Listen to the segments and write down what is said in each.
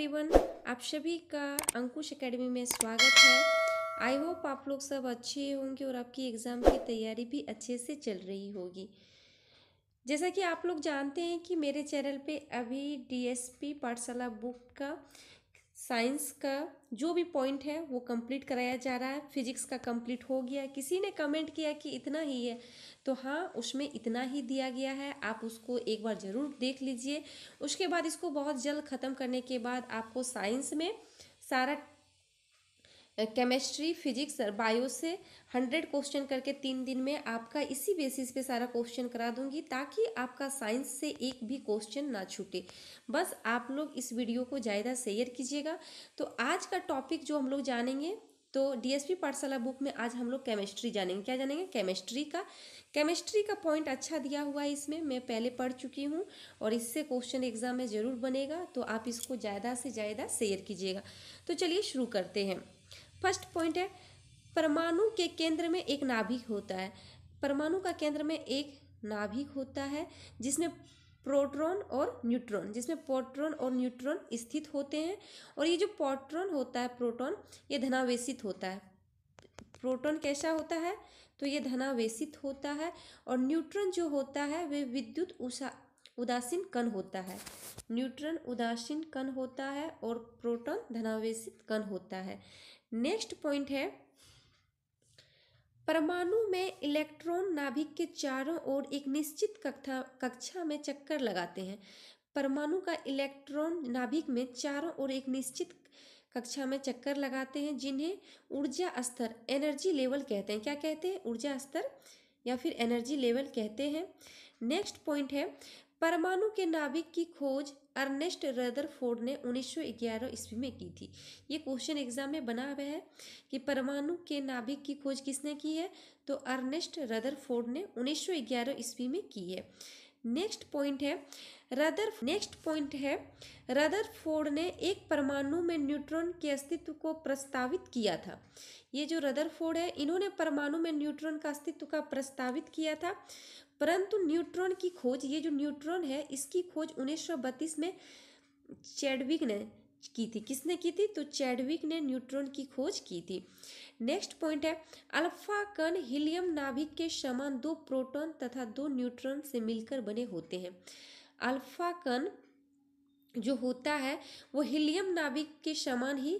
everyone आप सभी का अंकुश एकेडमी में स्वागत है आई होप आप लोग सब अच्छे होंगे और आपकी एग्ज़ाम की तैयारी भी अच्छे से चल रही होगी जैसा कि आप लोग जानते हैं कि मेरे चैनल पे अभी डीएसपी पाठशाला बुक का साइंस का जो भी पॉइंट है वो कंप्लीट कराया जा रहा है फिजिक्स का कंप्लीट हो गया है किसी ने कमेंट किया कि इतना ही है तो हाँ उसमें इतना ही दिया गया है आप उसको एक बार ज़रूर देख लीजिए उसके बाद इसको बहुत जल्द ख़त्म करने के बाद आपको साइंस में सारा केमिस्ट्री फिजिक्स और बायो से हंड्रेड क्वेश्चन करके तीन दिन में आपका इसी बेसिस पे सारा क्वेश्चन करा दूंगी ताकि आपका साइंस से एक भी क्वेश्चन ना छूटे बस आप लोग इस वीडियो को ज़्यादा शेयर कीजिएगा तो आज का टॉपिक जो हम लोग जानेंगे तो डीएसपी पाठशाला बुक में आज हम लोग केमिस्ट्री जानेंगे क्या जानेंगे केमिस्ट्री का केमिस्ट्री का पॉइंट अच्छा दिया हुआ है इसमें मैं पहले पढ़ चुकी हूँ और इससे क्वेश्चन एग्जाम में ज़रूर बनेगा तो आप इसको ज़्यादा से ज़्यादा शेयर कीजिएगा तो चलिए शुरू करते हैं फर्स्ट पॉइंट है परमाणु के केंद्र में एक नाभिक होता है परमाणु का केंद्र में एक नाभिक होता है जिसमें प्रोट्रॉन और न्यूट्रॉन जिसमें प्रोटॉन और न्यूट्रॉन स्थित होते हैं और ये जो पोट्रॉन होता है प्रोटॉन ये धनावेशित होता है प्रोटॉन कैसा होता है तो ये धनावेशित होता है और न्यूट्रॉन जो होता है वे विद्युत उषा उदासीन कण होता है न्यूट्रॉन उदासीन कण होता है और प्रोटॉन धनावेशित कण होता है नेक्स्ट पॉइंट है परमाणु में इलेक्ट्रॉन नाभिक के चारों ओर एक निश्चित कक्षा कक्षा में चक्कर लगाते हैं परमाणु का इलेक्ट्रॉन नाभिक में चारों ओर एक निश्चित कक्षा में चक्कर लगाते हैं जिन्हें ऊर्जा स्तर एनर्जी लेवल कहते हैं क्या कहते हैं ऊर्जा स्तर या फिर एनर्जी लेवल कहते हैं नेक्स्ट पॉइंट है परमाणु के नाभिक की खोज अर्नेस्ट रदरफोर्ड ने 1911 ईस्वी में की थी ये क्वेश्चन एग्जाम में बना हुआ है कि परमाणु के नाभिक की खोज किसने की है तो अर्नेस्ट रदरफोर्ड ने 1911 ईस्वी में की है नेक्स्ट पॉइंट है रदर नेक्स्ट पॉइंट है रदरफोर्ड ने एक परमाणु में न्यूट्रॉन के अस्तित्व को प्रस्तावित किया था ये जो रदरफोर्ड है इन्होंने परमाणु में न्यूट्रॉन का अस्तित्व का प्रस्तावित किया था परंतु न्यूट्रॉन की खोज ये जो न्यूट्रॉन है इसकी खोज उन्नीस में चैडविक ने की थी किसने की थी तो चैडविक ने न्यूट्रॉन की खोज की थी नेक्स्ट पॉइंट है अल्फा कण हीलियम नाभिक के समान दो प्रोटॉन तथा दो न्यूट्रॉन से मिलकर बने होते हैं अल्फा कण जो होता है वो हीलियम नाभिक के समान ही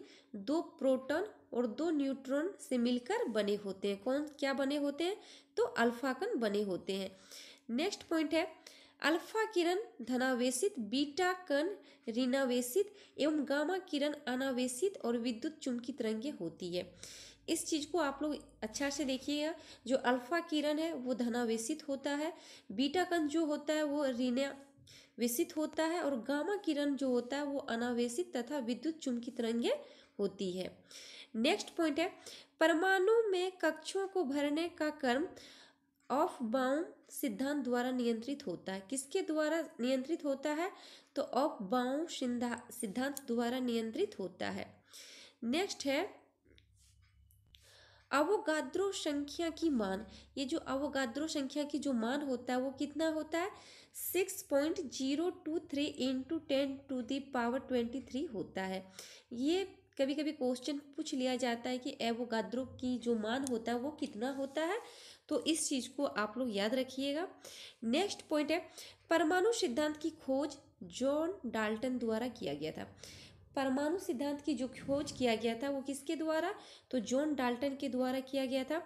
दो प्रोटॉन और दो न्यूट्रॉन से मिलकर बने होते हैं कौन क्या बने होते हैं तो अल्फाकन बने होते हैं नेक्स्ट पॉइंट है अल्फा किरण धनावेशित बीटा कण ऋणावेशित एवं गामा किरण अनावेशित और विद्युत चुंबकी तरंगे होती है इस चीज़ को आप लोग अच्छा से देखिएगा जो अल्फा किरण है वो धनावेशित होता है बीटा कण जो होता है वो ऋणा वेशित होता है और गामा किरण जो होता है वो अनावेशित तथा विद्युत चुंबकीय तरंगें होती है नेक्स्ट पॉइंट है परमाणु में कक्षों को भरने का कर्म ऑफ बाउम सिद्धांत द्वारा नियंत्रित होता है किसके द्वारा नियंत्रित होता है तो ऑफ बाउम सिद्धांत द्वारा नियंत्रित होता है नेक्स्ट है अवोगाद्रो संख्या की मान ये जो अवोगाद्रो संख्या की जो मान होता है वो कितना होता है six point zero two three into ten to the power twenty three होता है ये कभी कभी क्वेश्चन पूछ लिया जाता है कि एवोगाद्रो की जो मान होता है वो कितना होता है तो इस चीज़ को आप लोग याद रखिएगा नेक्स्ट पॉइंट है परमाणु सिद्धांत की खोज जॉन डाल्टन द्वारा किया गया था परमाणु सिद्धांत की जो खोज किया गया था वो किसके द्वारा तो जॉन डाल्टन के द्वारा किया गया था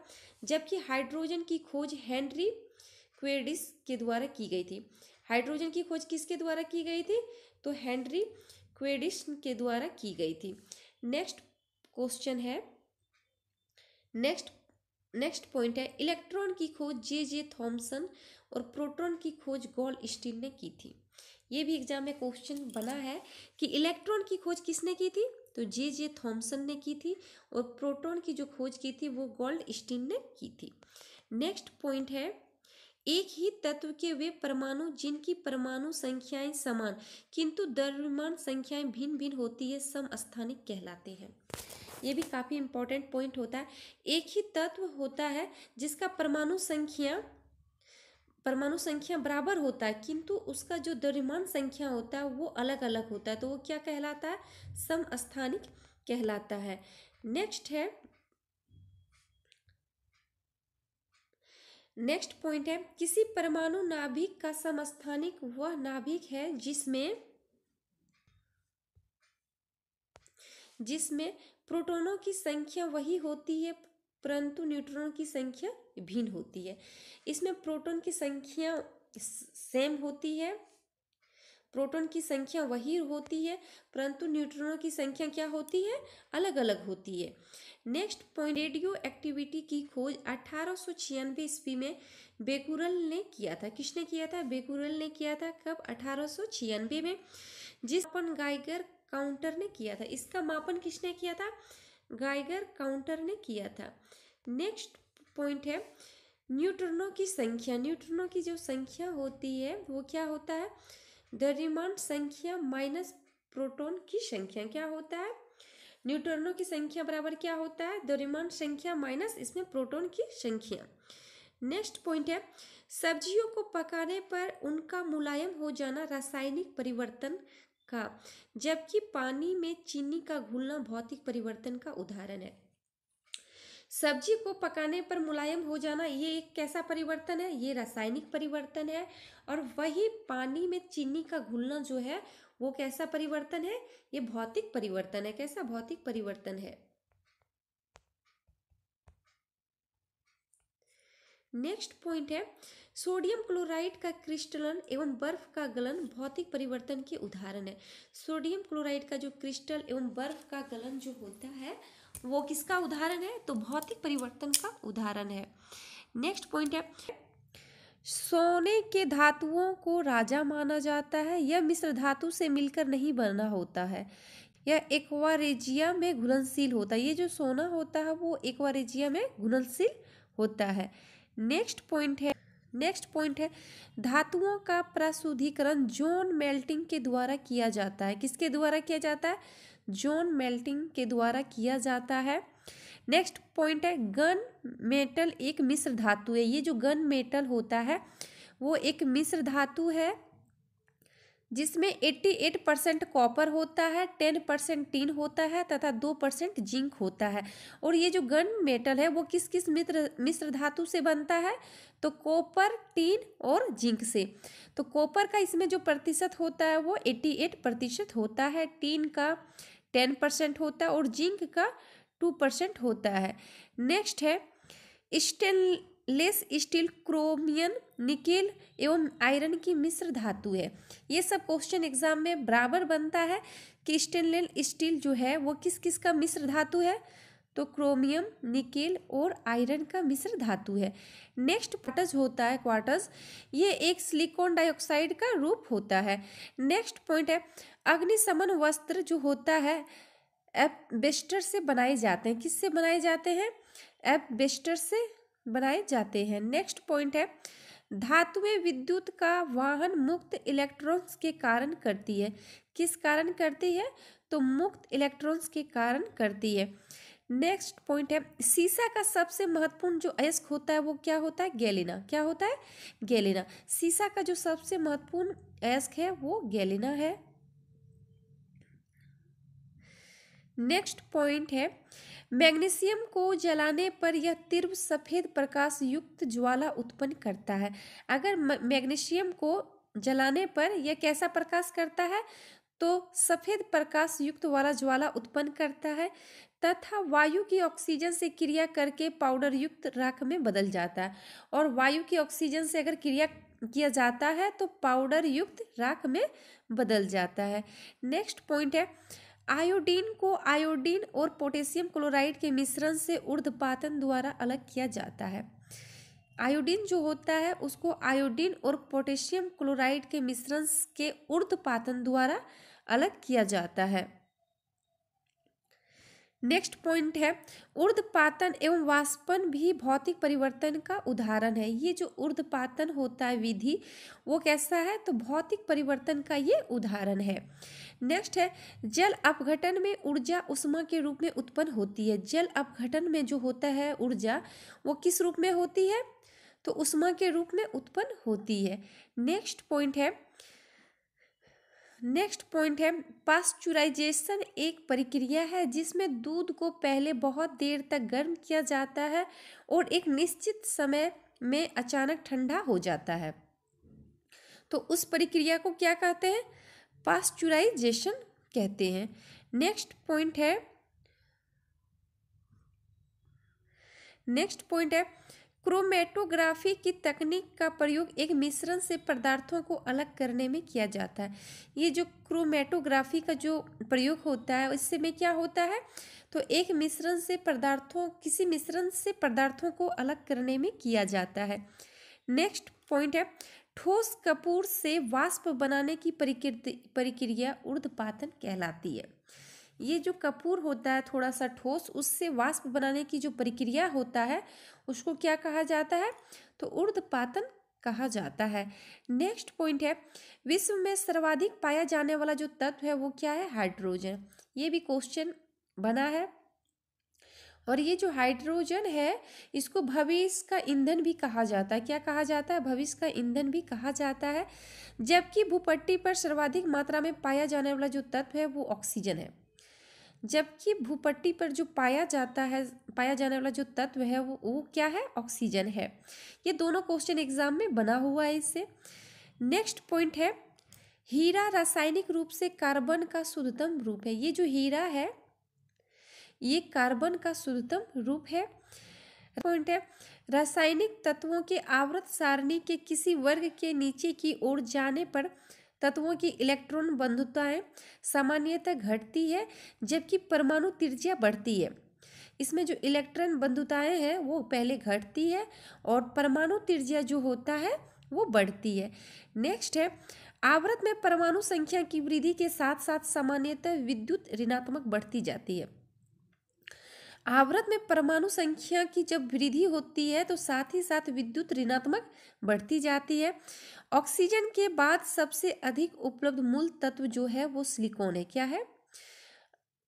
जबकि हाइड्रोजन की खोज हेनरी क्वेडिस के द्वारा की गई थी हाइड्रोजन की खोज किसके द्वारा की गई थी तो हेनरी क्वेडिस के द्वारा की गई थी नेक्स्ट क्वेश्चन है नेक्स्ट नेक्स्ट पॉइंट है इलेक्ट्रॉन की खोज जे जे थॉमसन और प्रोटॉन की खोज गोल्ड स्टील ने की थी ये भी एग्जाम में क्वेश्चन बना है कि इलेक्ट्रॉन की खोज किसने की थी तो जे जे थॉम्सन ने की थी और प्रोटॉन की जो खोज की थी वो गोल्ड स्टीन ने की थी नेक्स्ट पॉइंट है एक ही तत्व के वे परमाणु जिनकी परमाणु संख्याएं समान किंतु द्रव्यमान संख्याएं भिन्न भिन्न होती है समस्थानिक कहलाते हैं ये भी काफ़ी इंपॉर्टेंट पॉइंट होता है एक ही तत्व होता है जिसका परमाणु संख्या परमाणु संख्या बराबर होता है किंतु उसका जो द्रव्यमान संख्या होता है वो अलग अलग होता है तो वो क्या कहलाता है समस्थानिक कहलाता है नेक्स्ट है नेक्स्ट पॉइंट है किसी परमाणु नाभिक का समस्थानिक वह नाभिक है जिसमें जिसमें प्रोटोनों की संख्या वही होती है परंतु न्यूट्रॉन की संख्या भिन्न होती है इसमें प्रोटॉन की संख्या सेम होती है प्रोटॉन की संख्या वही होती है परंतु न्यूट्रॉनों की संख्या क्या होती है अलग अलग होती है नेक्स्ट पॉइंट रेडियो एक्टिविटी की खोज अठारह सौ छियानवे ईस्वी में बेकुरल ने किया था किसने किया था बेकुरल ने किया था कब अठारह छियानवे में जिस अपन गाइगर काउंटर ने किया था इसका मापन किसने किया था गाइगर काउंटर ने किया था नेक्स्ट पॉइंट है न्यूट्रॉनों की संख्या न्यूट्रॉनों की जो संख्या होती है वो क्या होता है द रिमांड संख्या माइनस प्रोटॉन की संख्या क्या होता है न्यूट्रॉनों की संख्या बराबर क्या होता है द रिमांड संख्या माइनस इसमें प्रोटॉन की संख्या नेक्स्ट पॉइंट है सब्जियों को पकाने पर उनका मुलायम हो जाना रासायनिक परिवर्तन का जबकि पानी में चीनी का घुलना भौतिक परिवर्तन का उदाहरण है सब्जी को पकाने पर मुलायम हो जाना ये एक कैसा परिवर्तन है ये रासायनिक परिवर्तन है और वही पानी में चीनी का घुलना जो है वो कैसा परिवर्तन है ये भौतिक परिवर्तन है कैसा भौतिक परिवर्तन है नेक्स्ट पॉइंट है सोडियम क्लोराइड का क्रिस्टलन एवं बर्फ का गलन भौतिक परिवर्तन के उदाहरण है सोडियम क्लोराइड का जो क्रिस्टल एवं बर्फ का गलन जो होता है वो किसका उदाहरण है तो भौतिक परिवर्तन का उदाहरण है नेक्स्ट पॉइंट है सोने के धातुओं को राजा माना जाता है यह मिश्र धातु से मिलकर नहीं बना होता है यह एक्वारेजिया में घुलनशील होता है ये जो सोना होता है वो एक्वारेजिया में घुलनशील होता है नेक्स्ट पॉइंट है नेक्स्ट पॉइंट है धातुओं का प्रशुद्धिकरण जोन मेल्टिंग के द्वारा किया जाता है किसके द्वारा किया जाता है जोन मेल्टिंग के द्वारा किया जाता है नेक्स्ट पॉइंट है गन मेटल एक मिश्र धातु है ये जो गन मेटल होता है वो एक मिश्र धातु है जिसमें 88 परसेंट कॉपर होता है 10 परसेंट टीन होता है तथा 2 परसेंट जिंक होता है और ये जो गन मेटल है वो किस किस मित्र मिश्र धातु से बनता है तो कॉपर टीन और जिंक से तो कॉपर का इसमें जो प्रतिशत होता है वो 88 प्रतिशत होता है टीन का 10 परसेंट होता है और जिंक का 2 परसेंट होता है नेक्स्ट है stainless steel chromium nickel एवं आयरन की मिश्र धातु है ये सब क्वेश्चन एग्जाम में बराबर बनता है कि स्टेनलेस स्टील जो है वो किस किस का मिश्र धातु है तो क्रोमियम निकेल और आयरन का मिश्र धातु है नेक्स्ट क्वार्टज होता है क्वार्टज ये एक सिलिकॉन डाइऑक्साइड का रूप होता है नेक्स्ट पॉइंट है अग्निशमन वस्त्र जो होता है एपबेस्टर से बनाए जाते हैं किससे बनाए जाते हैं एपबेस्टर से बनाए जाते हैं नेक्स्ट पॉइंट है धातुएं विद्युत का वाहन मुक्त इलेक्ट्रॉन्स के कारण करती है किस कारण करती है तो मुक्त इलेक्ट्रॉन्स के कारण करती है नेक्स्ट पॉइंट है सीसा का सबसे महत्वपूर्ण जो अयस्क होता है वो क्या होता है गैलिना क्या होता है गैलिना सीसा का जो सबसे महत्वपूर्ण अयस्क है वो गैलिना है नेक्स्ट पॉइंट है मैग्नीशियम को जलाने पर यह तीव्र सफ़ेद प्रकाश युक्त ज्वाला उत्पन्न करता है अगर मैग्नीशियम को जलाने पर यह कैसा प्रकाश करता है तो सफ़ेद प्रकाश युक्त वाला ज्वाला उत्पन्न करता है तथा वायु की ऑक्सीजन से क्रिया करके पाउडर युक्त राख में बदल जाता है और वायु की ऑक्सीजन से अगर क्रिया किया जाता है तो पाउडर युक्त राख में बदल जाता है नेक्स्ट पॉइंट है आयोडीन को आयोडीन और पोटेशियम क्लोराइड के मिश्रण से ऊर्ध्वपातन द्वारा अलग किया जाता है आयोडीन जो होता है उसको आयोडीन और पोटेशियम क्लोराइड के मिश्रण के ऊर्ध्वपातन द्वारा अलग किया जाता है नेक्स्ट पॉइंट है पातन एवं वाष्पन भी भौतिक परिवर्तन का उदाहरण है ये जो पातन होता है विधि वो कैसा है तो भौतिक परिवर्तन का ये उदाहरण है नेक्स्ट है जल अपघटन में ऊर्जा उष्मा के रूप में उत्पन्न होती है जल अपघटन में जो होता है ऊर्जा वो किस रूप में होती है तो उष्मा के रूप में उत्पन्न होती है नेक्स्ट पॉइंट है नेक्स्ट पॉइंट है पास्चुराइजेशन एक प्रक्रिया है जिसमें दूध को पहले बहुत देर तक गर्म किया जाता है और एक निश्चित समय में अचानक ठंडा हो जाता है तो उस प्रक्रिया को क्या कहते हैं पास्चुराइजेशन कहते हैं नेक्स्ट पॉइंट है नेक्स्ट पॉइंट है क्रोमेटोग्राफी की तकनीक का प्रयोग एक मिश्रण से पदार्थों को अलग करने में किया जाता है ये जो क्रोमेटोग्राफी का जो प्रयोग होता है इससे में क्या होता है तो एक मिश्रण से पदार्थों किसी मिश्रण से पदार्थों को अलग करने में किया जाता है नेक्स्ट पॉइंट है ठोस कपूर से वाष्प बनाने की प्रक्रिया उर्दपातन कहलाती है ये जो कपूर होता है थोड़ा सा ठोस उससे वाष्प बनाने की जो प्रक्रिया होता है उसको क्या कहा जाता है तो पातन कहा जाता है नेक्स्ट पॉइंट है विश्व में सर्वाधिक पाया जाने वाला जो तत्व है वो क्या है हाइड्रोजन ये भी क्वेश्चन बना है और ये जो हाइड्रोजन है इसको भविष्य का ईंधन भी कहा जाता है क्या कहा जाता है भविष्य का ईंधन भी कहा जाता है जबकि भूपट्टी पर सर्वाधिक मात्रा में पाया जाने वाला जो तत्व है वो ऑक्सीजन है जबकि भूपट्टी पर जो पाया जाता है पाया जाने वाला जो तत्व है वो वो क्या है ऑक्सीजन है ये दोनों क्वेश्चन एग्जाम में बना हुआ है इससे नेक्स्ट पॉइंट है हीरा रासायनिक रूप से कार्बन का शुद्धतम रूप है ये जो हीरा है ये कार्बन का शुद्धतम रूप है पॉइंट है रासायनिक तत्वों के आवृत सारणी के किसी वर्ग के नीचे की ओर जाने पर तत्वों की इलेक्ट्रॉन बंधुताएं सामान्यतः घटती है जबकि परमाणु तिरजिया बढ़ती है इसमें जो इलेक्ट्रॉन बंधुताएं हैं वो पहले घटती है और परमाणु तिरजिया जो होता है वो बढ़ती है नेक्स्ट है आवृत में परमाणु संख्या की वृद्धि के साथ साथ सामान्यतः विद्युत ऋणात्मक बढ़ती जाती है आवृत में परमाणु संख्या की जब वृद्धि होती है तो साथ ही साथ विद्युत ऋणात्मक बढ़ती जाती है ऑक्सीजन के बाद सबसे अधिक उपलब्ध मूल तत्व जो है वो सिलिकॉन है क्या है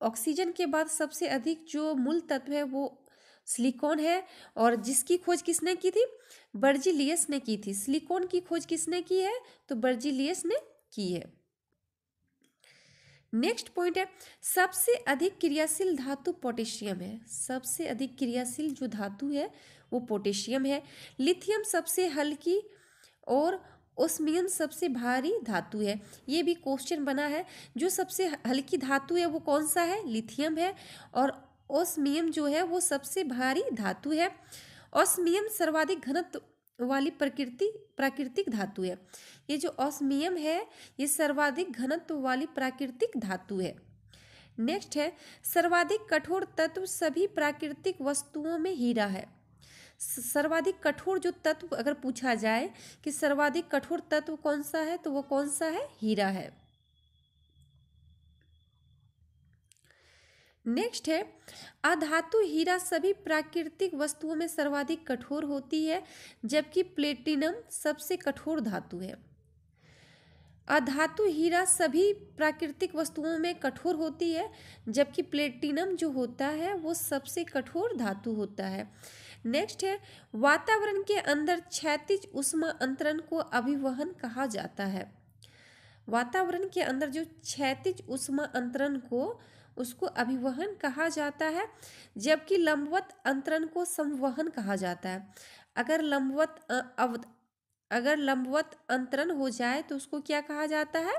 ऑक्सीजन के बाद सबसे अधिक जो मूल तत्व है वो सिलिकॉन है और जिसकी खोज किसने की थी बर्जिलियस ने की थी सिलिकॉन की खोज किसने की है तो बर्जिलियस ने की है नेक्स्ट पॉइंट है सबसे अधिक क्रियाशील धातु पोटेशियम है सबसे अधिक क्रियाशील जो धातु है वो पोटेशियम है लिथियम सबसे हल्की और ओस्मियम सबसे भारी धातु है ये भी क्वेश्चन बना है जो सबसे हल्की धातु है वो कौन सा है लिथियम है और ओस्मियम जो है वो सबसे भारी धातु है ओस्मियम सर्वाधिक घनत्व वाली प्रकृति प्राकृतिक धातु है ये जो ऑस्मियम है ये सर्वाधिक घनत्व वाली प्राकृतिक धातु है नेक्स्ट है सर्वाधिक कठोर तत्व सभी प्राकृतिक वस्तुओं में हीरा है सर्वाधिक कठोर जो तत्व अगर पूछा जाए कि सर्वाधिक कठोर तत्व कौन सा है तो वो कौन सा है हीरा है नेक्स्ट है अधातु हीरा सभी प्राकृतिक वस्तुओं में सर्वाधिक कठोर होती है जबकि प्लेटिनम सबसे कठोर धातु है अधातु हीरा सभी प्राकृतिक वस्तुओं में कठोर होती है जबकि प्लेटिनम जो होता है वो सबसे कठोर धातु होता है नेक्स्ट है वातावरण के अंदर क्षैतिज उष्मा अंतरण को अभिवहन कहा जाता है वातावरण के अंदर जो क्षैतिज उष्मा अंतरण को उसको अभिवहन कहा जाता है जबकि लंबवत अंतरण को संवहन कहा जाता है अगर लंबवत अव अगर लंबवत अंतरण हो जाए तो उसको क्या कहा जाता है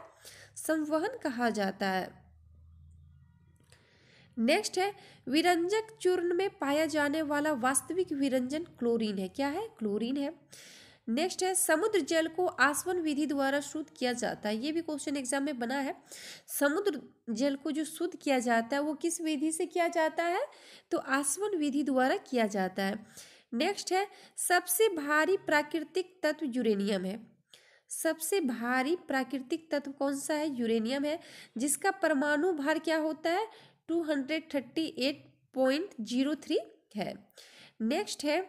संवहन कहा जाता है नेक्स्ट है विरंजक चूर्ण में पाया जाने वाला वास्तविक विरंजन क्लोरीन है क्या है क्लोरीन है नेक्स्ट है समुद्र जल को आसवन विधि द्वारा शुद्ध किया जाता है ये भी क्वेश्चन एग्जाम में बना है समुद्र जल को जो शुद्ध किया जाता है वो किस विधि से किया जाता है तो आसवन विधि द्वारा किया जाता है नेक्स्ट है सबसे भारी प्राकृतिक तत्व यूरेनियम है सबसे भारी प्राकृतिक तत्व कौन सा है यूरेनियम है जिसका परमाणु भार क्या होता है two hundred thirty eight point zero three है नेक्स्ट है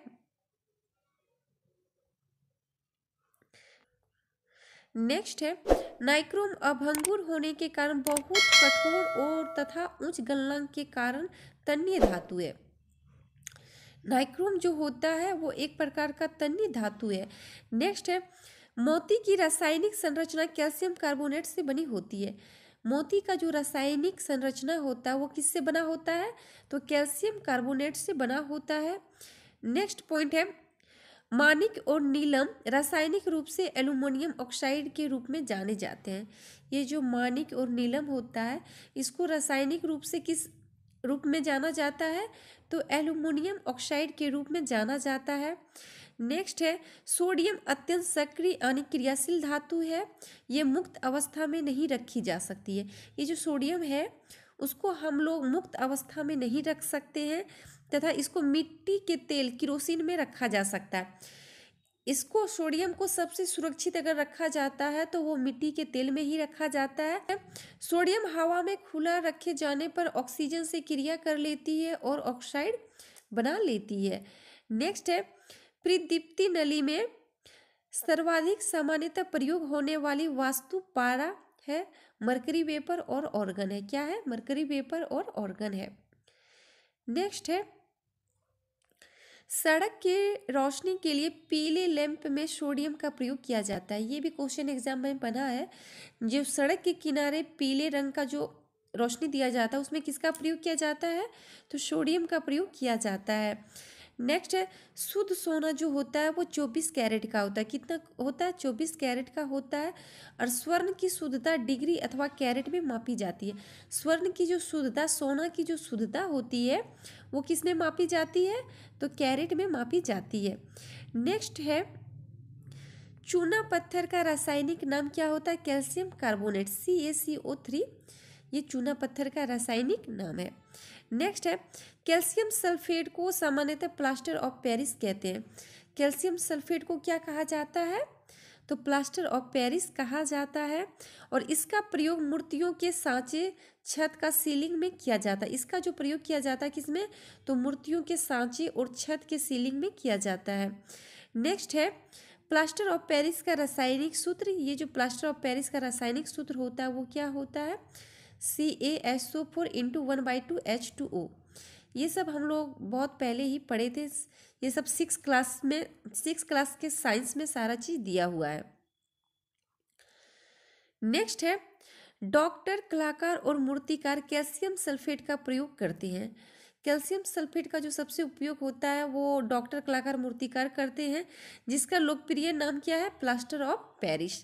नेक्स्ट है नाइक्रोम अभंगुर होने के कारण बहुत कठोर और तथा उच्च गलनांक के कारण तन्य धातु है नाइक्रोम जो होता है वो एक प्रकार का तन्य धातु है नेक्स्ट है मोती की रासायनिक संरचना कैल्शियम कार्बोनेट से बनी होती है मोती का जो रासायनिक संरचना होता है वो किससे बना होता है तो कैल्शियम कार्बोनेट से बना होता है नेक्स्ट पॉइंट है मानिक और नीलम रासायनिक रूप से एलुमिनियम ऑक्साइड के रूप में जाने जाते हैं ये जो मानिक और नीलम होता है इसको रासायनिक रूप से किस रूप में जाना जाता है तो एलुमिनियम ऑक्साइड के रूप में जाना जाता है नेक्स्ट है सोडियम अत्यंत सक्रिय यानी क्रियाशील धातु है ये मुक्त अवस्था में नहीं रखी जा सकती है ये जो सोडियम है उसको हम लोग मुक्त अवस्था में नहीं रख सकते हैं तथा इसको मिट्टी के तेल किरोसिन में रखा जा सकता है इसको सोडियम को सबसे सुरक्षित अगर रखा जाता है तो वो मिट्टी के तेल में ही रखा जाता है सोडियम हवा में खुला रखे जाने पर ऑक्सीजन से क्रिया कर लेती है और ऑक्साइड बना लेती है नेक्स्ट है प्रदीप्ति नली में सर्वाधिक सामान्यतः प्रयोग होने वाली वास्तु पारा है मरकरी वेपर और ऑर्गन है क्या है मरकरी वेपर और ऑर्गन है नेक्स्ट है सड़क के रोशनी के लिए पीले लैंप में सोडियम का प्रयोग किया जाता है ये भी क्वेश्चन एग्जाम में बना है जो सड़क के किनारे पीले रंग का जो रोशनी दिया जाता है उसमें किसका प्रयोग किया जाता है तो सोडियम का प्रयोग किया जाता है नेक्स्ट है शुद्ध सोना जो होता है वो चौबीस कैरेट का होता है कितना होता है चौबीस कैरेट का होता है और स्वर्ण की शुद्धता डिग्री अथवा कैरेट में मापी जाती है स्वर्ण की जो शुद्धता सोना की जो शुद्धता होती है वो किसने मापी जाती है तो कैरेट में मापी जाती है नेक्स्ट है चूना पत्थर का रासायनिक नाम क्या होता है calcium carbonate C A C O three ये चूना पत्थर का रासायनिक नाम है नेक्स्ट है कैल्शियम सल्फेट को सामान्यतः प्लास्टर ऑफ पेरिस कहते हैं कैल्शियम सल्फेट को क्या कहा जाता है तो प्लास्टर ऑफ पेरिस कहा जाता है और इसका प्रयोग मूर्तियों के सांचे छत का सीलिंग में किया जाता है इसका जो प्रयोग किया जाता है किसमें तो मूर्तियों के सांचे और छत के सीलिंग में किया जाता है नेक्स्ट है प्लास्टर ऑफ पेरिस का रासायनिक सूत्र ये जो प्लास्टर ऑफ पेरिस का रासायनिक सूत्र होता है वो क्या होता है C A S O four into one by two H two O ये सब हम लोग बहुत पहले ही पढ़े थे ये सब सिक्स क्लास में सिक्स क्लास के साइंस में सारा चीज़ दिया हुआ है नेक्स्ट है डॉक्टर कलाकार और मूर्तिकार कैल्शियम सल्फेट का प्रयोग करते हैं कैल्शियम सल्फेट का जो सबसे उपयोग होता है वो डॉक्टर कलाकार मूर्तिकार करते हैं जिसका लोकप्रिय नाम क्या है plaster of Paris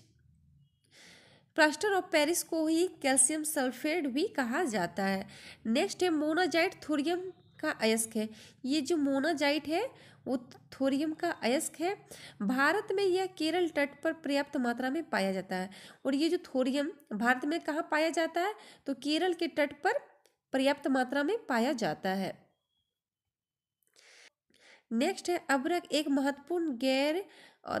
plaster of Paris को ही कैल्शियम सल्फेट भी कहा जाता है नेक्स्ट है मोनाजाइट थोरियम का अयस्क है ये जो मोनाजाइट है वो थोरियम का अयस्क है भारत में यह केरल तट पर पर्याप्त मात्रा में पाया जाता है और ये जो थोरियम भारत में कहाँ पाया जाता है तो केरल के तट पर पर्याप्त मात्रा में पाया जाता है नेक्स्ट है अब्रक एक महत्वपूर्ण गैर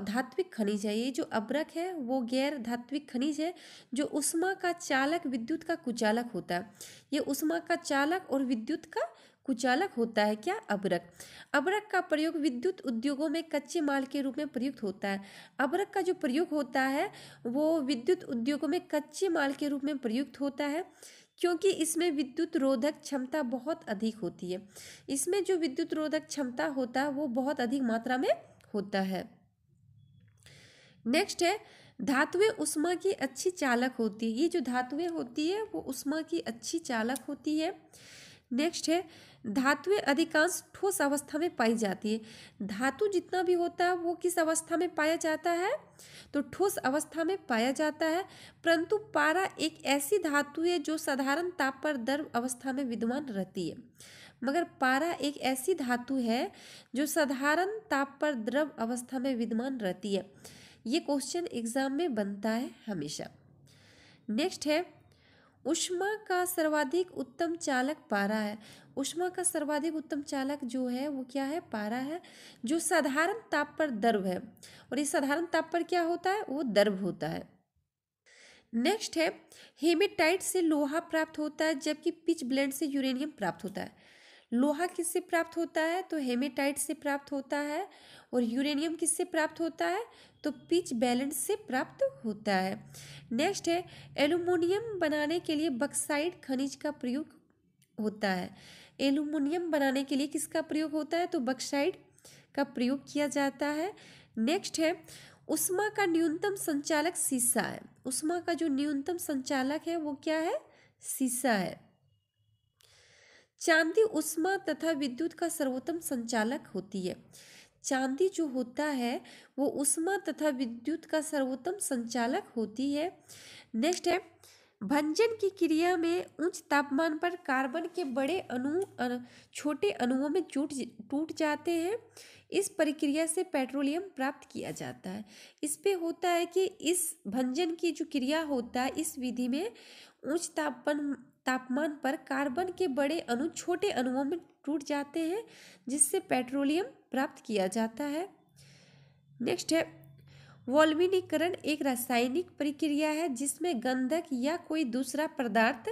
धात्विक खनिज है ये जो अब्रक है वो गैर धात्विक खनिज है जो उष्मा का चालक विद्युत का कुचालक होता है ये उष्मा का चालक और विद्युत का कुचालक होता है क्या अबरक अबरक का प्रयोग विद्युत उद्योगों में कच्चे माल के रूप में प्रयुक्त होता है अबरक का जो प्रयोग होता है वो विद्युत उद्योगों में कच्चे माल के रूप में प्रयुक्त होता है क्योंकि इसमें विद्युत रोधक क्षमता बहुत अधिक होती है इसमें जो विद्युत रोधक क्षमता होता है वो बहुत अधिक मात्रा में होता है नेक्स्ट है धातुएं उष्मा की अच्छी चालक होती है ये जो धातुएं होती है वो उष्मा की अच्छी चालक होती है नेक्स्ट है धातुएं अधिकांश ठोस अवस्था में पाई जाती है धातु जितना भी होता है वो किस अवस्था में पाया जाता है तो ठोस अवस्था में पाया जाता है परंतु पारा एक ऐसी धातु है जो साधारण ताप पर द्रव अवस्था में विद्यमान रहती है मगर पारा एक ऐसी धातु है जो साधारण ताप पर द्रव अवस्था में विद्यमान रहती है ये क्वेश्चन एग्जाम में बनता है हमेशा नेक्स्ट है उष्मा का सर्वाधिक उत्तम चालक पारा है उष्मा का सर्वाधिक उत्तम चालक जो है वो क्या है पारा है जो साधारण ताप पर दर्व है और इस साधारण ताप पर क्या होता है वो दर्व होता है नेक्स्ट है हेमेटाइट से लोहा प्राप्त होता है जबकि पिच ब्लेंड से यूरेनियम प्राप्त होता है लोहा किससे प्राप्त होता है तो हेमेटाइट से प्राप्त होता है और यूरेनियम किससे प्राप्त होता है तो पिच बैलेंस से प्राप्त होता है नेक्स्ट है एलुमिनियम बनाने के लिए बक्साइड खनिज का प्रयोग होता है एलुमिनियम बनाने के लिए किसका प्रयोग होता है तो बक्साइड का प्रयोग किया जाता है नेक्स्ट है उष्मा का न्यूनतम संचालक सीसा है उष्मा का जो न्यूनतम संचालक है वो क्या है सीसा है चांदी उष्मा तथा विद्युत का सर्वोत्तम संचालक होती है चांदी जो होता है वो उष्मा तथा विद्युत का सर्वोत्तम संचालक होती है नेक्स्ट है भंजन की क्रिया में उच्च तापमान पर कार्बन के बड़े अणु अनु, छोटे अणुओं में टूट टूट जाते हैं इस प्रक्रिया से पेट्रोलियम प्राप्त किया जाता है इस पे होता है कि इस भंजन की जो क्रिया होता है इस विधि में उच्च तापमान तापमान पर कार्बन के बड़े अणु छोटे अणुओं में टूट जाते हैं जिससे पेट्रोलियम प्राप्त किया जाता है नेक्स्ट है वॉल्विनीकरण एक रासायनिक प्रक्रिया है जिसमें गंधक या कोई दूसरा पदार्थ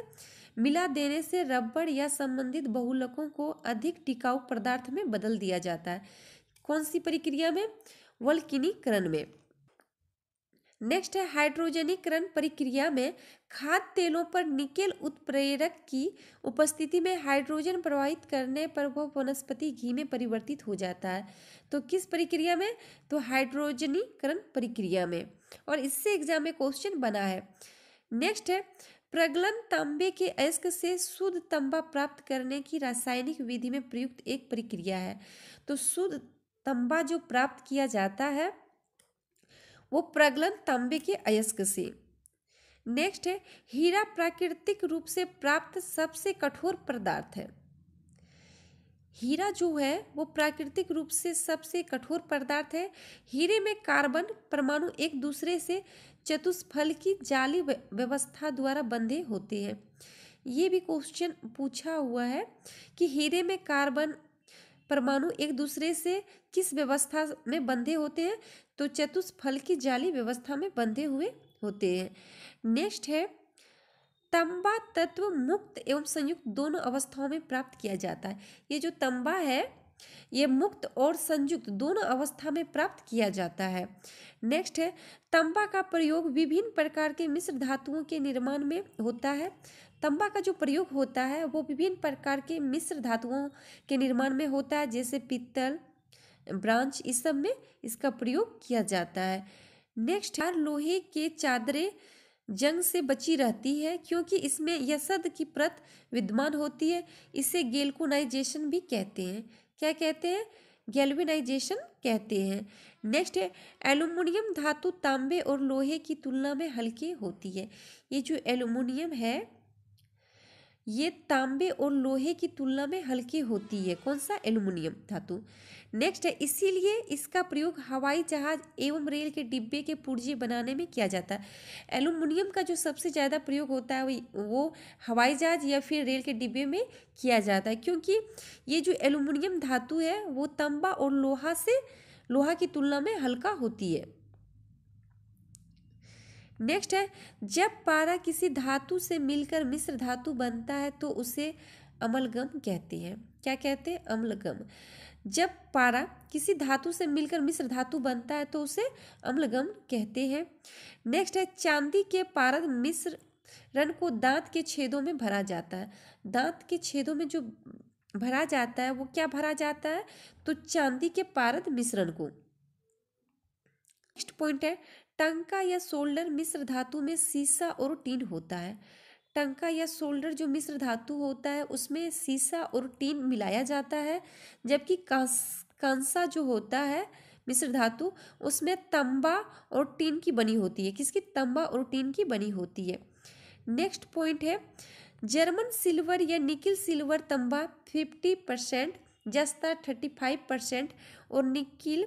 मिला देने से रबड़ या संबंधित बहुलकों को अधिक टिकाऊ पदार्थ में बदल दिया जाता है कौन सी प्रक्रिया में वल्किनीकरण में नेक्स्ट है हाइड्रोजनीकरण प्रक्रिया में खाद तेलों पर निकेल उत्प्रेरक की उपस्थिति में हाइड्रोजन प्रवाहित करने पर वह वनस्पति घी में परिवर्तित हो जाता है तो किस प्रक्रिया में तो हाइड्रोजनीकरण प्रक्रिया में और इससे एग्जाम में क्वेश्चन बना है नेक्स्ट है प्रगलन तांबे के अयस्क से शुद्ध तंबा प्राप्त करने की रासायनिक विधि में प्रयुक्त एक प्रक्रिया है तो शुद्ध तंबा जो प्राप्त किया जाता है वो प्रगलन तांबे के अयस्क से नेक्स्ट है हीरा प्राकृतिक रूप से प्राप्त सबसे कठोर पदार्थ है हीरा जो है वो प्राकृतिक रूप से सबसे कठोर पदार्थ है हीरे में कार्बन परमाणु एक दूसरे से चतुष्फल की जाली व्यवस्था द्वारा बंधे होते हैं ये भी क्वेश्चन पूछा हुआ है कि हीरे में कार्बन परमाणु एक दूसरे से किस व्यवस्था में बंधे होते हैं तो चतुष्फल की जाली व्यवस्था में बंधे हुए होते हैं नेक्स्ट है तंबा तत्व मुक्त एवं संयुक्त दोनों अवस्थाओं में प्राप्त किया जाता है ये जो तंबा है ये मुक्त और संयुक्त दोनों अवस्था में प्राप्त किया जाता है नेक्स्ट है तंबा का प्रयोग विभिन्न प्रकार के मिश्र धातुओं के निर्माण में होता है तंबा का जो प्रयोग होता है वो विभिन्न प्रकार के मिश्र धातुओं के निर्माण में होता है जैसे पीतल ब्रांच इस सब में इसका प्रयोग किया जाता है नेक्स्ट हर लोहे के चादरें जंग से बची रहती है क्योंकि इसमें यसद की प्रत विद्यमान होती है इसे गेलकोनाइजेशन भी कहते हैं क्या कहते हैं गैल्विनाइजेशन कहते हैं नेक्स्ट है एलुमिनियम धातु तांबे और लोहे की तुलना में हल्की होती है ये जो एलुमिनियम है ये तांबे और लोहे की तुलना में हल्की होती है कौन सा एलुमिनियम धातु नेक्स्ट है इसीलिए इसका प्रयोग हवाई जहाज एवं रेल के डिब्बे के पुर्जे बनाने में किया जाता है एलुमिनियम का जो सबसे ज़्यादा प्रयोग होता है वो हवाई जहाज या फिर रेल के डिब्बे में किया जाता है क्योंकि ये जो एलुमिनियम धातु है वो तंबा और लोहा से लोहा की तुलना में हल्का होती है नेक्स्ट है जब पारा किसी धातु से मिलकर मिश्र धातु बनता है तो उसे अमलगम कहते हैं क्या कहते हैं अम्लगम जब पारा किसी धातु से मिलकर मिश्र धातु बनता है तो उसे अम्लगम कहते हैं नेक्स्ट है चांदी के पारद मिश्र रन को दांत के छेदों में भरा जाता है दांत के छेदों में जो भरा जाता है वो क्या भरा जाता है तो चांदी के पारद मिश्रण को नेक्स्ट पॉइंट है टंका या सोल्डर मिश्र धातु में सीसा और टीन होता है टंका या शोल्डर जो मिश्र धातु होता है उसमें सीसा और टीन मिलाया जाता है जबकि कांस कांसा जो होता है मिश्र धातु उसमें तंबा और टीन की बनी होती है किसकी तंबा और टीन की बनी होती है नेक्स्ट पॉइंट है जर्मन सिल्वर या निकिल सिल्वर तंबा फिफ्टी परसेंट जस्ता थर्टी फाइव परसेंट और निकिल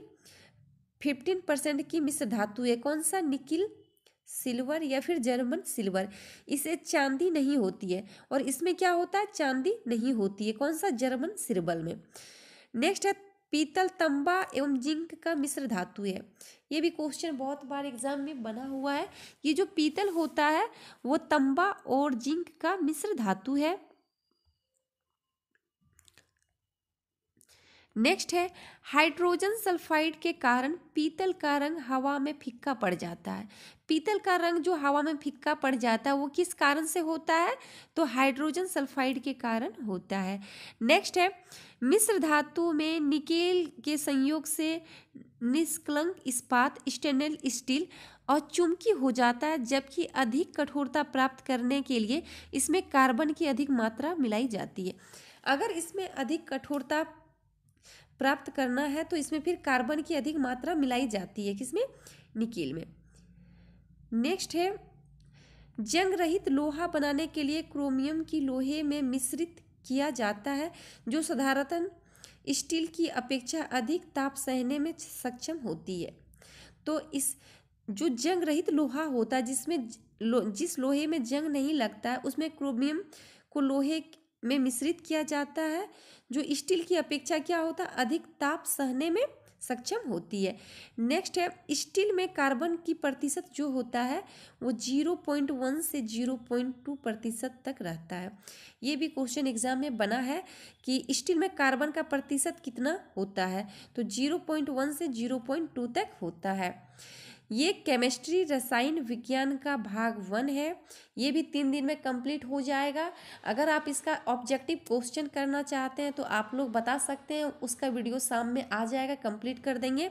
फिफ्टीन परसेंट की मिश्र धातु है कौन सा निकिल सिल्वर या फिर जर्मन सिल्वर इसे चांदी नहीं होती है और इसमें क्या होता है चांदी नहीं होती है कौन सा जर्मन सिल्वर में नेक्स्ट है पीतल तंबा एवं जिंक का मिश्र धातु है ये भी क्वेश्चन बहुत बार एग्जाम में बना हुआ है ये जो पीतल होता है वो तंबा और जिंक का मिश्र धातु है नेक्स्ट है हाइड्रोजन सल्फाइड के कारण पीतल का रंग हवा में फिक्का पड़ जाता है पीतल का रंग जो हवा में फिक्का पड़ जाता है वो किस कारण से होता है तो हाइड्रोजन सल्फाइड के कारण होता है नेक्स्ट है मिश्र धातु में निकेल के संयोग से निष्कलंक इस्पात स्टेनल स्टील और चुमकी हो जाता है जबकि अधिक कठोरता प्राप्त करने के लिए इसमें कार्बन की अधिक मात्रा मिलाई जाती है अगर इसमें अधिक कठोरता प्राप्त करना है तो इसमें फिर कार्बन की अधिक मात्रा मिलाई जाती है किसमें निकेल में नेक्स्ट है जंग रहित लोहा बनाने के लिए क्रोमियम की लोहे में मिश्रित किया जाता है जो साधारण स्टील की अपेक्षा अधिक ताप सहने में सक्षम होती है तो इस जो जंग रहित लोहा होता है जिसमें लो, जिस लोहे में जंग नहीं लगता है उसमें क्रोमियम को लोहे में मिश्रित किया जाता है जो स्टील की अपेक्षा क्या होता है अधिक ताप सहने में सक्षम होती है नेक्स्ट है स्टील में कार्बन की प्रतिशत जो होता है वो जीरो पॉइंट वन से जीरो पॉइंट टू प्रतिशत तक रहता है ये भी क्वेश्चन एग्जाम में बना है कि स्टील में कार्बन का प्रतिशत कितना होता है तो जीरो पॉइंट वन से जीरो पॉइंट टू तक होता है ये केमिस्ट्री रसायन विज्ञान का भाग वन है ये भी तीन दिन में कंप्लीट हो जाएगा अगर आप इसका ऑब्जेक्टिव क्वेश्चन करना चाहते हैं तो आप लोग बता सकते हैं उसका वीडियो शाम में आ जाएगा कंप्लीट कर देंगे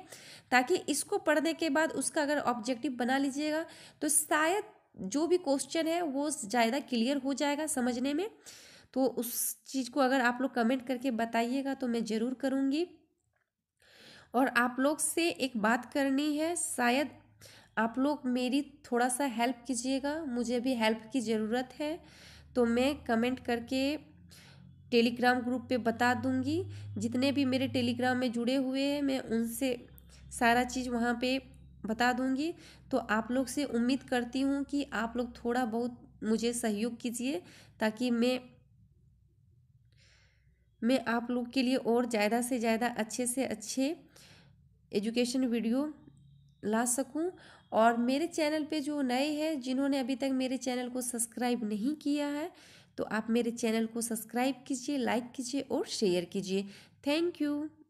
ताकि इसको पढ़ने के बाद उसका अगर ऑब्जेक्टिव बना लीजिएगा तो शायद जो भी क्वेश्चन है वो ज़्यादा क्लियर हो जाएगा समझने में तो उस चीज़ को अगर आप लोग कमेंट करके बताइएगा तो मैं ज़रूर करूँगी और आप लोग से एक बात करनी है शायद आप लोग मेरी थोड़ा सा हेल्प कीजिएगा मुझे भी हेल्प की ज़रूरत है तो मैं कमेंट करके टेलीग्राम ग्रुप पे बता दूंगी जितने भी मेरे टेलीग्राम में जुड़े हुए हैं मैं उनसे सारा चीज़ वहाँ पे बता दूंगी तो आप लोग से उम्मीद करती हूँ कि आप लोग थोड़ा बहुत मुझे सहयोग कीजिए ताकि मैं मैं आप लोग के लिए और ज़्यादा से ज़्यादा अच्छे से अच्छे एजुकेशन वीडियो ला सकूं और मेरे चैनल पे जो नए हैं जिन्होंने अभी तक मेरे चैनल को सब्सक्राइब नहीं किया है तो आप मेरे चैनल को सब्सक्राइब कीजिए लाइक कीजिए और शेयर कीजिए थैंक यू